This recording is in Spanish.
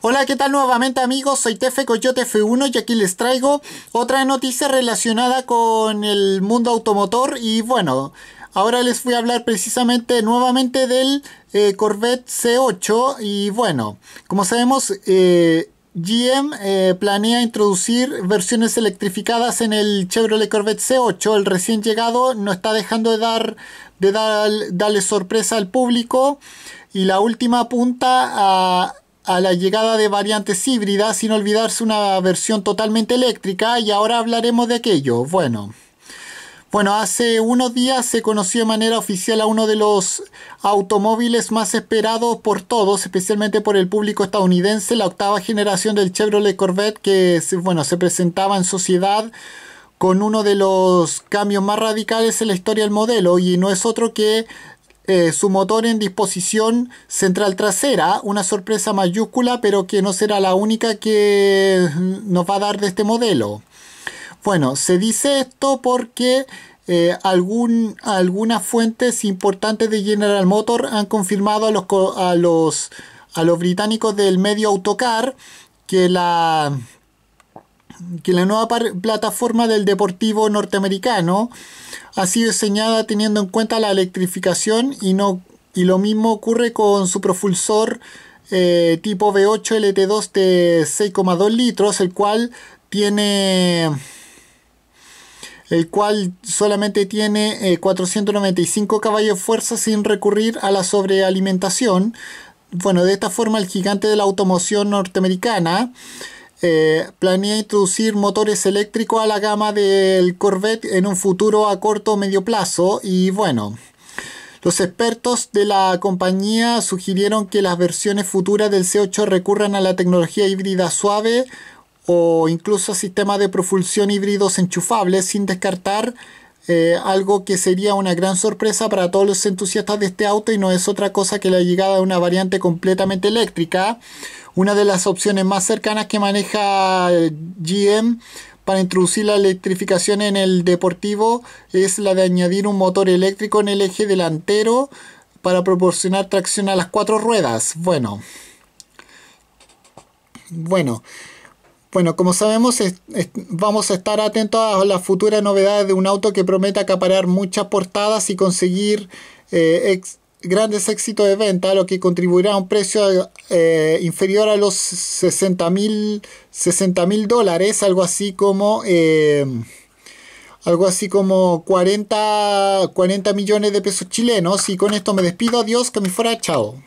Hola, ¿qué tal nuevamente amigos? Soy Tefe Coyote F1 y aquí les traigo otra noticia relacionada con el mundo automotor y bueno, ahora les voy a hablar precisamente nuevamente del eh, Corvette C8 y bueno, como sabemos... Eh, GM eh, planea introducir versiones electrificadas en el Chevrolet Corvette C8. El recién llegado no está dejando de dar de dar, darle sorpresa al público y la última punta a a la llegada de variantes híbridas, sin olvidarse una versión totalmente eléctrica, y ahora hablaremos de aquello. Bueno. Bueno, hace unos días se conoció de manera oficial a uno de los automóviles más esperados por todos, especialmente por el público estadounidense, la octava generación del Chevrolet Corvette que bueno, se presentaba en sociedad con uno de los cambios más radicales en la historia del modelo y no es otro que eh, su motor en disposición central trasera, una sorpresa mayúscula, pero que no será la única que nos va a dar de este modelo. Bueno, se dice esto porque eh, algún, algunas fuentes importantes de General Motors han confirmado a los, a los, a los británicos del medio Autocar que la que la nueva plataforma del Deportivo norteamericano ha sido diseñada teniendo en cuenta la electrificación y, no, y lo mismo ocurre con su propulsor eh, tipo V8 LT2 de 6,2 litros, el cual tiene el cual solamente tiene 495 eh, caballos de fuerza sin recurrir a la sobrealimentación. Bueno, de esta forma el gigante de la automoción norteamericana eh, planea introducir motores eléctricos a la gama del Corvette en un futuro a corto o medio plazo y bueno, los expertos de la compañía sugirieron que las versiones futuras del C8 recurran a la tecnología híbrida suave o incluso a sistemas de propulsión híbridos enchufables sin descartar eh, algo que sería una gran sorpresa para todos los entusiastas de este auto y no es otra cosa que la llegada de una variante completamente eléctrica. Una de las opciones más cercanas que maneja eh, GM para introducir la electrificación en el deportivo es la de añadir un motor eléctrico en el eje delantero para proporcionar tracción a las cuatro ruedas. Bueno. Bueno. Bueno, como sabemos, vamos a estar atentos a las futuras novedades de un auto que promete acaparar muchas portadas y conseguir eh, grandes éxitos de venta, lo que contribuirá a un precio eh, inferior a los 60 mil dólares, algo así como... Eh, algo así como 40, 40 millones de pesos chilenos. Y con esto me despido. Adiós, que me fuera. Chao.